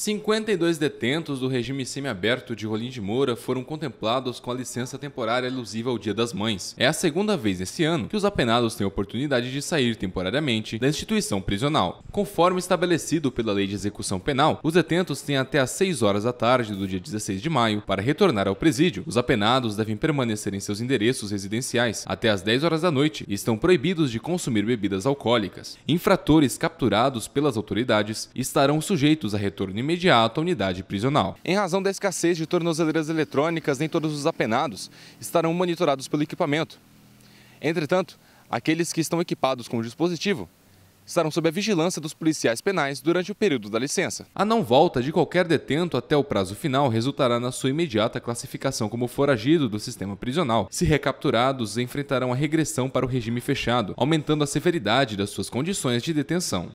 52 detentos do regime semiaberto de Rolim de Moura foram contemplados com a licença temporária alusiva ao Dia das Mães. É a segunda vez nesse ano que os apenados têm a oportunidade de sair temporariamente da instituição prisional. Conforme estabelecido pela Lei de Execução Penal, os detentos têm até às 6 horas da tarde do dia 16 de maio para retornar ao presídio. Os apenados devem permanecer em seus endereços residenciais até às 10 horas da noite e estão proibidos de consumir bebidas alcoólicas. Infratores capturados pelas autoridades estarão sujeitos a retorno imediato imediato à unidade prisional. Em razão da escassez de tornozeleiras eletrônicas, nem todos os apenados estarão monitorados pelo equipamento. Entretanto, aqueles que estão equipados com o dispositivo estarão sob a vigilância dos policiais penais durante o período da licença. A não volta de qualquer detento até o prazo final resultará na sua imediata classificação como foragido do sistema prisional. Se recapturados, enfrentarão a regressão para o regime fechado, aumentando a severidade das suas condições de detenção.